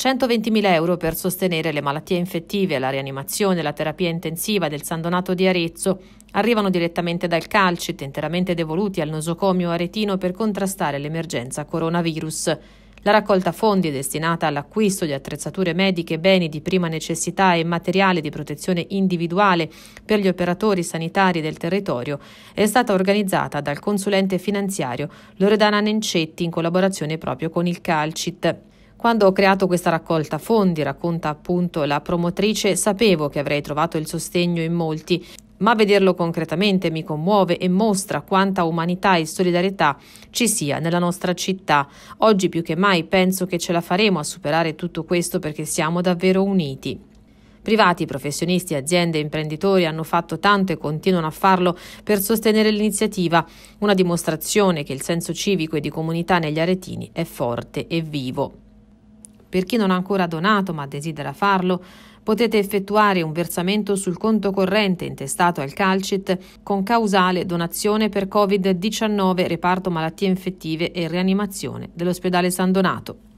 120.000 euro per sostenere le malattie infettive, la rianimazione e la terapia intensiva del San Donato di Arezzo arrivano direttamente dal Calcit, interamente devoluti al nosocomio aretino per contrastare l'emergenza coronavirus. La raccolta fondi destinata all'acquisto di attrezzature mediche, beni di prima necessità e materiale di protezione individuale per gli operatori sanitari del territorio è stata organizzata dal consulente finanziario Loredana Nencetti in collaborazione proprio con il Calcit. Quando ho creato questa raccolta fondi, racconta appunto la promotrice, sapevo che avrei trovato il sostegno in molti, ma vederlo concretamente mi commuove e mostra quanta umanità e solidarietà ci sia nella nostra città. Oggi più che mai penso che ce la faremo a superare tutto questo perché siamo davvero uniti. Privati, professionisti, aziende e imprenditori hanno fatto tanto e continuano a farlo per sostenere l'iniziativa, una dimostrazione che il senso civico e di comunità negli aretini è forte e vivo. Per chi non ha ancora donato ma desidera farlo, potete effettuare un versamento sul conto corrente intestato al Calcit con causale donazione per Covid-19 reparto malattie infettive e rianimazione dell'ospedale San Donato.